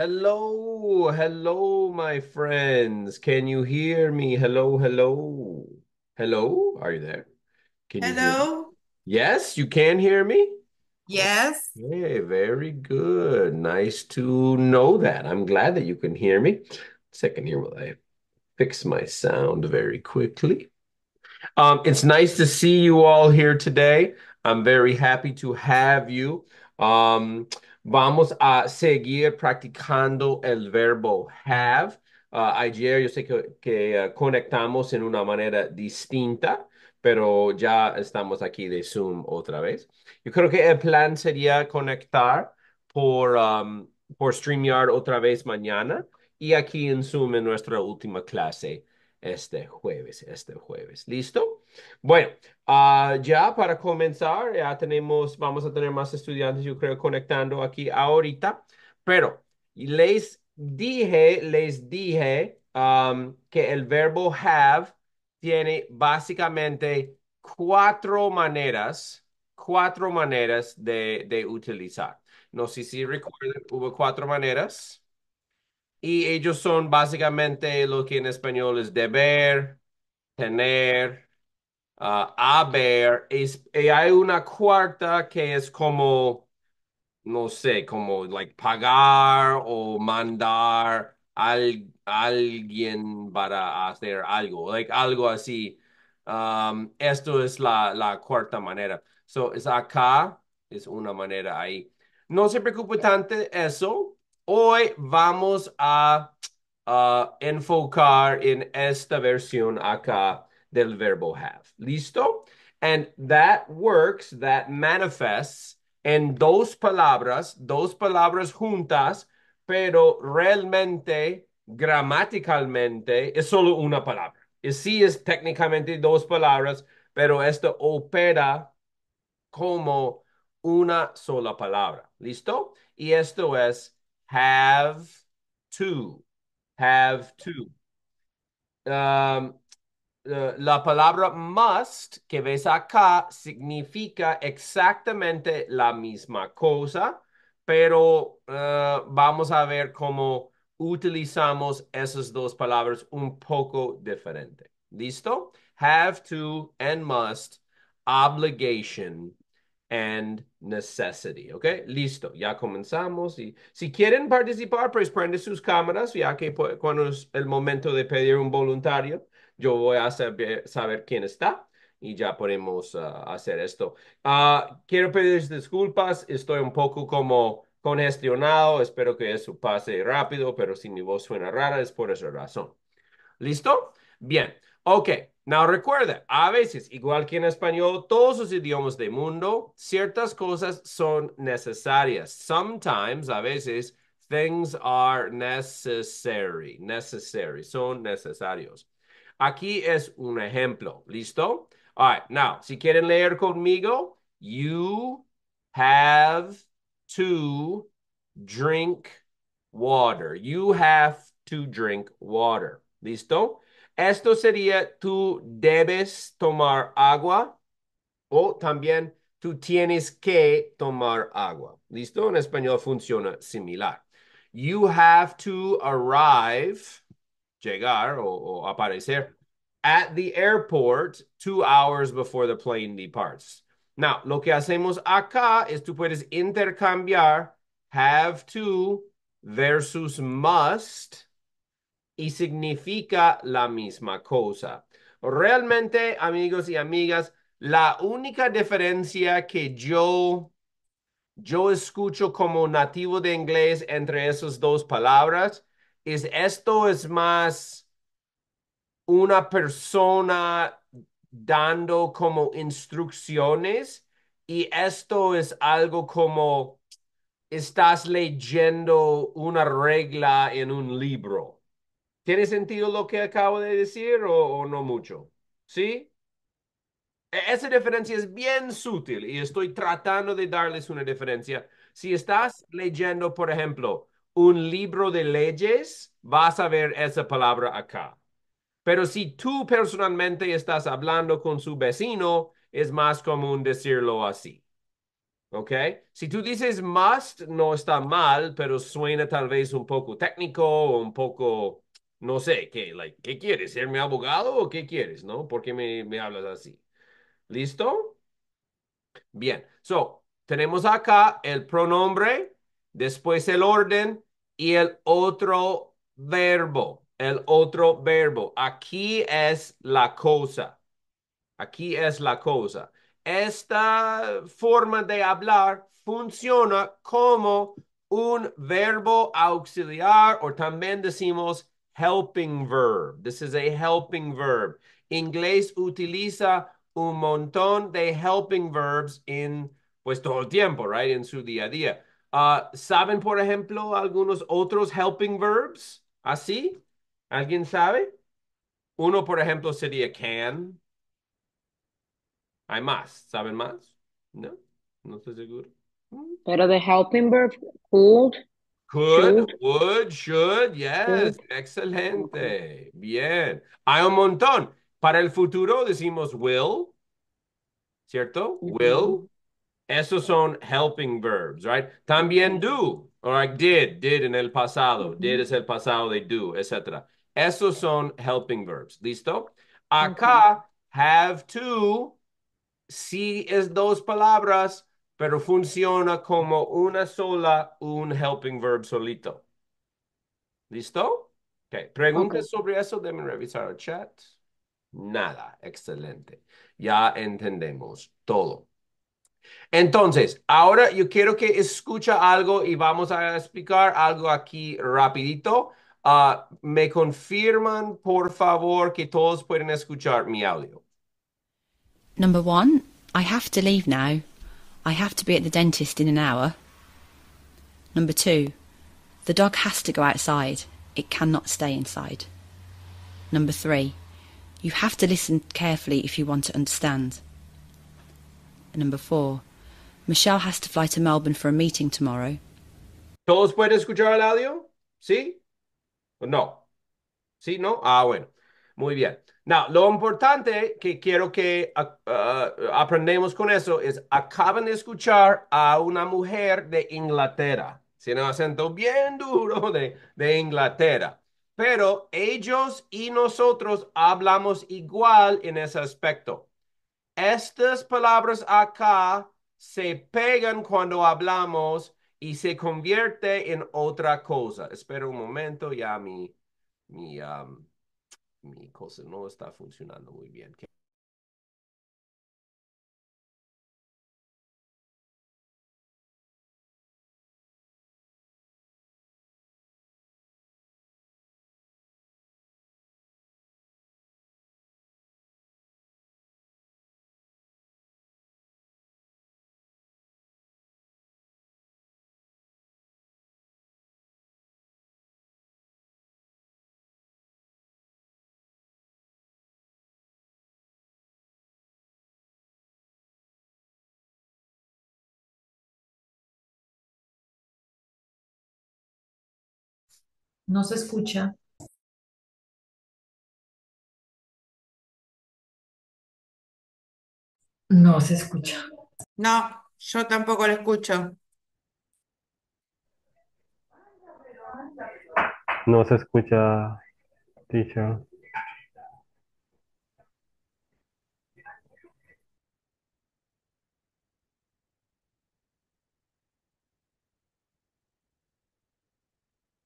Hello, hello, my friends. Can you hear me? Hello, hello. Hello, are you there? Can hello? You yes, you can hear me? Yes. Hey, very good. Nice to know that. I'm glad that you can hear me. Second here while I fix my sound very quickly. Um, it's nice to see you all here today. I'm very happy to have you. Um, Vamos a seguir practicando el verbo have. Ah, ayer yo sé que, ah, conectamos en una manera distinta, pero ya estamos aquí de Zoom otra vez. Yo creo que el plan sería conectar por, por StreamYard otra vez mañana y aquí en Zoom en nuestra última clase este jueves, este jueves. ¿Listo? Bueno, ah, ya para comenzar, ya tenemos, vamos a tener más estudiantes, yo creo, conectando aquí ahorita, pero les dije, les dije um, que el verbo have tiene básicamente cuatro maneras, cuatro maneras de, de utilizar. No sé si recuerdan, hubo cuatro maneras. Y ellos son básicamente lo que en español es deber, tener, Ah, a ver, es, eh, hay una cuarta que es como, no sé, como like pagar o mandar a al, alguien para hacer algo, like algo así. Um, esto es la, la cuarta manera. So, es acá, es una manera ahí. No se preocupe tanto eso. Hoy vamos a ah, enfocar en esta versión acá del verbo have. ¿Listo? And that works, that manifests en dos palabras, dos palabras juntas, pero realmente, gramaticalmente, es solo una palabra. Y sí es técnicamente dos palabras, pero esto opera como una sola palabra. ¿Listo? Y esto es have to. Have to. Um, la palabra must que ves acá significa exactamente la misma cosa, pero eh, vamos a ver cómo utilizamos esas dos palabras un poco diferente. ¿Listo? Have to and must, obligation, and necessity. ¿Ok? Listo, ya comenzamos. Y si quieren participar, pues prende sus cámaras, ya que cuando es el momento de pedir un voluntario, yo voy a saber, saber quién está y ya podemos ah, hacer esto. Ah, quiero pedir disculpas, estoy un poco como congestionado, espero que eso pase rápido, pero si mi voz suena rara es por esa razón. ¿Listo? Bien, ok. Now recuerda, a veces, igual que en español, todos los idiomas del mundo, ciertas cosas son necesarias. Sometimes, a veces, things are necessary, necessary, son necesarios. Aquí es un ejemplo, ¿listo? All right, now, si quieren leer conmigo, you have to drink water. You have to drink water. ¿Listo? Esto sería tú debes tomar agua o también tú tienes que tomar agua. ¿Listo? En español funciona similar. You have to arrive, llegar o, aparecer at the airport two hours before the plane departs. Now, lo que hacemos acá es tú puedes intercambiar have to versus must y significa la misma cosa. Realmente, amigos y amigas, la única diferencia que yo yo escucho como nativo de inglés entre esas dos palabras es esto es más una persona dando como instrucciones y esto es algo como estás leyendo una regla en un libro. ¿Tiene sentido lo que acabo de decir o, no mucho? ¿Sí? E, esa diferencia es bien sutil y estoy tratando de darles una diferencia. Si estás leyendo, por ejemplo, un libro de leyes, vas a ver esa palabra acá. Pero si tú personalmente estás hablando con su vecino, es más común decirlo así. ¿Ok? Si tú dices must, no está mal, pero suena tal vez un poco técnico o un poco no sé, ¿qué, like, ¿qué quieres? ¿Ser mi abogado o qué quieres? ¿No? ¿Por qué me, me hablas así? ¿Listo? Bien, so, tenemos acá el pronombre, después el orden y el otro verbo, el otro verbo. Aquí es la cosa. Aquí es la cosa. Esta forma de hablar funciona como un verbo auxiliar o también decimos helping verb. This is a helping verb. Inglés utiliza un montón de helping verbs in, pues todo el tiempo, right? In su día a día. Uh, ¿Saben, por ejemplo, algunos otros helping verbs? ¿Así? ¿Alguien sabe? Uno, por ejemplo, sería can. Hay más. ¿Saben más? No, no estoy seguro. Mm. Pero the helping verb could Could, would, should, yes. Excelente. Bien. Hay un montón. Para el futuro decimos will, ¿cierto? Will. Esos son helping verbs, right? También do, or did, did en el pasado. Did es el pasado de do, etc. Esos son helping verbs. ¿Listo? Acá, have to, si es dos palabras, pero funciona como una sola, un helping verb solito. ¿Listo? Okay. Preguntas sobre eso, deben revisar el chat. Nada, excelente. Ya entendemos todo. Entonces, ahora yo quiero que escucha algo y vamos a explicar algo aquí rapidito. Ah, ¿Me confirman, por favor, que todos pueden escuchar mi audio? Number one, I have to leave now. I have to be at the dentist in an hour. Number two, the dog has to go outside. It cannot stay inside. Number three, you have to listen carefully if you want to understand. Number four, Michelle has to fly to Melbourne for a meeting tomorrow. ¿Todos pueden escuchar el audio? ¿Sí? ¿O no? ¿Sí? ¿No? Ah, bueno. Muy bien. Now, lo importante que quiero que ah, ah, aprendamos con eso es, acaban de escuchar a una mujer de Inglaterra, tiene un acento bien duro de, Inglaterra, pero ellos y nosotros hablamos igual en ese aspecto. Estas palabras acá se pegan cuando hablamos y se convierte en otra cosa. espero un momento, ya mi, mi mi cosa no está funcionando muy bien. No se escucha. No se escucha. No, yo tampoco lo escucho. No se escucha, teacher.